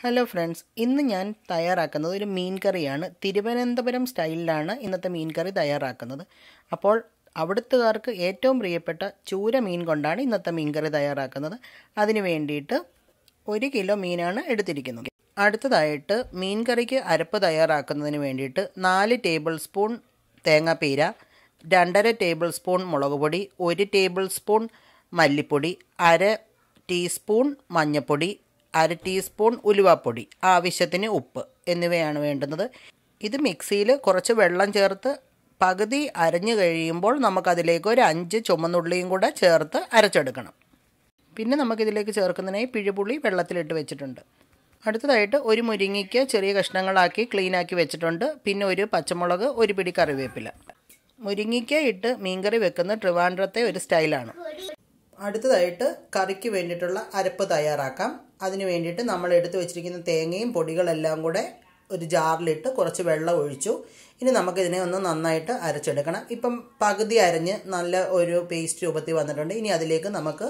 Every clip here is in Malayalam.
ഹലോ ഫ്രണ്ട്സ് ഇന്ന് ഞാൻ തയ്യാറാക്കുന്നത് ഒരു മീൻ കറിയാണ് തിരുവനന്തപുരം സ്റ്റൈലിലാണ് ഇന്നത്തെ മീൻ കറി തയ്യാറാക്കുന്നത് അപ്പോൾ അവിടുത്തുകാർക്ക് ഏറ്റവും പ്രിയപ്പെട്ട ചൂര മീൻ കൊണ്ടാണ് ഇന്നത്തെ മീൻ കറി തയ്യാറാക്കുന്നത് അതിന് വേണ്ടിയിട്ട് ഒരു കിലോ മീനാണ് എടുത്തിരിക്കുന്നത് അടുത്തതായിട്ട് മീൻ കറിക്ക് അരപ്പ് തയ്യാറാക്കുന്നതിന് വേണ്ടിയിട്ട് നാല് ടേബിൾ സ്പൂൺ തേങ്ങാപ്പീര രണ്ടര ടേബിൾ സ്പൂൺ മുളക് പൊടി ഒരു ടേബിൾ സ്പൂൺ മല്ലിപ്പൊടി അര ടീസ്പൂൺ മഞ്ഞൾപ്പൊടി അര ടീസ്പൂൺ ഉലുവാപ്പൊടി ആവശ്യത്തിന് ഉപ്പ് എന്നിവയാണ് വേണ്ടുന്നത് ഇത് മിക്സിയിൽ കുറച്ച് വെള്ളം ചേർത്ത് പകുതി അരഞ്ഞു കഴിയുമ്പോൾ നമുക്കതിലേക്ക് ഒരു അഞ്ച് ചുമന്നുള്ളിയും കൂടെ ചേർത്ത് അരച്ചെടുക്കണം പിന്നെ നമുക്കിതിലേക്ക് ചേർക്കുന്നതിനായി പിഴുപുള്ളി വെള്ളത്തിലിട്ട് വെച്ചിട്ടുണ്ട് അടുത്തതായിട്ട് ഒരു മുരിങ്ങയ്ക്ക് ചെറിയ കഷ്ണങ്ങളാക്കി ക്ലീനാക്കി വെച്ചിട്ടുണ്ട് പിന്നെ ഒരു പച്ചമുളക് ഒരു പിടി കറിവേപ്പില മുരിങ്ങയ്ക്ക് ഇട്ട് മീൻകറി വെക്കുന്ന ട്രിവാൻഡ്രത്തെ ഒരു സ്റ്റൈലാണ് അടുത്തതായിട്ട് കറിക്ക് വേണ്ടിയിട്ടുള്ള അരപ്പ് തയ്യാറാക്കാം അതിന് വേണ്ടിയിട്ട് നമ്മൾ എടുത്തു വെച്ചിരിക്കുന്ന തേങ്ങയും പൊടികളെല്ലാം കൂടെ ഒരു ജാറിലിട്ട് കുറച്ച് വെള്ളം ഒഴിച്ചു ഇനി നമുക്കിതിനെ ഒന്ന് നന്നായിട്ട് അരച്ചെടുക്കണം ഇപ്പം പകുതി അരഞ്ഞ് നല്ല ഒരു പേസ്റ്റ് രൂപത്തിൽ വന്നിട്ടുണ്ട് ഇനി അതിലേക്ക് നമുക്ക്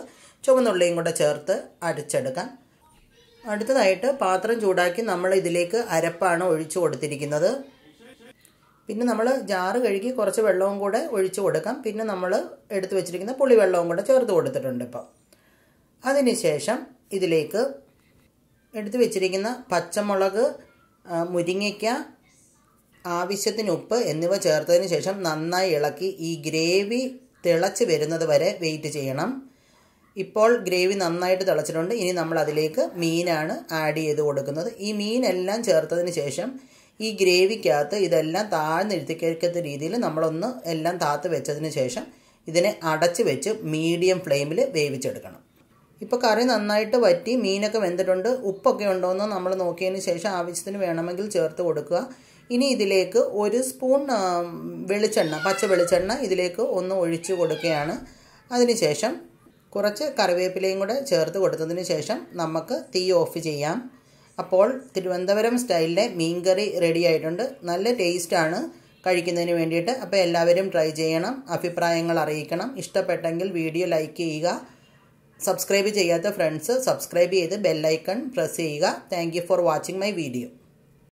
ചുവന്നുള്ളിയും കൂടെ ചേർത്ത് അരച്ചെടുക്കാം അടുത്തതായിട്ട് പാത്രം ചൂടാക്കി നമ്മൾ ഇതിലേക്ക് അരപ്പാണ് ഒഴിച്ചു കൊടുത്തിരിക്കുന്നത് പിന്നെ നമ്മൾ ജാറ് കഴുകി കുറച്ച് വെള്ളവും കൂടെ ഒഴിച്ചു കൊടുക്കാം പിന്നെ നമ്മൾ എടുത്തു വെച്ചിരിക്കുന്ന പുളിവെള്ളവും കൂടെ ചേർത്ത് കൊടുത്തിട്ടുണ്ട് ഇപ്പോൾ അതിനുശേഷം ഇതിലേക്ക് എടുത്തു വെച്ചിരിക്കുന്ന പച്ചമുളക് മുരിങ്ങയ്ക്ക ആവശ്യത്തിന് ഉപ്പ് എന്നിവ ചേർത്തതിന് ശേഷം നന്നായി ഇളക്കി ഈ ഗ്രേവി തിളച്ച് വരുന്നത് വരെ വെയിറ്റ് ചെയ്യണം ഇപ്പോൾ ഗ്രേവി നന്നായിട്ട് തിളച്ചിട്ടുണ്ട് ഇനി നമ്മൾ അതിലേക്ക് മീനാണ് ആഡ് ചെയ്ത് കൊടുക്കുന്നത് ഈ മീനെല്ലാം ചേർത്തതിന് ശേഷം ഈ ഗ്രേവിക്കകത്ത് ഇതെല്ലാം താഴ്ന്നെഴുത്തിക്കഴിക്കത്ത രീതിയിൽ നമ്മളൊന്ന് എല്ലാം താത്ത് വെച്ചതിന് ശേഷം ഇതിനെ അടച്ച് വെച്ച് മീഡിയം ഫ്ലെയിമിൽ വേവിച്ചെടുക്കണം ഇപ്പോൾ കറി നന്നായിട്ട് വറ്റി മീനൊക്കെ വെന്തിട്ടുണ്ട് ഉപ്പൊക്കെ ഉണ്ടോയെന്ന് നമ്മൾ നോക്കിയതിന് ശേഷം ആവശ്യത്തിന് വേണമെങ്കിൽ ചേർത്ത് കൊടുക്കുക ഇനി ഇതിലേക്ക് ഒരു സ്പൂൺ വെളിച്ചെണ്ണ പച്ച വെളിച്ചെണ്ണ ഇതിലേക്ക് ഒന്ന് ഒഴിച്ചു കൊടുക്കുകയാണ് അതിനുശേഷം കുറച്ച് കറിവേപ്പിലയും കൂടെ ചേർത്ത് കൊടുത്തതിന് ശേഷം നമുക്ക് തീ ഓഫ് ചെയ്യാം അപ്പോൾ തിരുവനന്തപുരം സ്റ്റൈലിലെ മീൻകറി റെഡി ആയിട്ടുണ്ട് നല്ല ടേസ്റ്റാണ് കഴിക്കുന്നതിന് വേണ്ടിയിട്ട് അപ്പോൾ എല്ലാവരും ട്രൈ ചെയ്യണം അഭിപ്രായങ്ങൾ അറിയിക്കണം ഇഷ്ടപ്പെട്ടെങ്കിൽ വീഡിയോ ലൈക്ക് ചെയ്യുക സബ്സ്ക്രൈബ് ചെയ്യാത്ത ഫ്രണ്ട്സ് സബ്സ്ക്രൈബ് ചെയ്ത് ബെല്ലൈക്കൺ പ്രസ് ചെയ്യുക thank for watching my video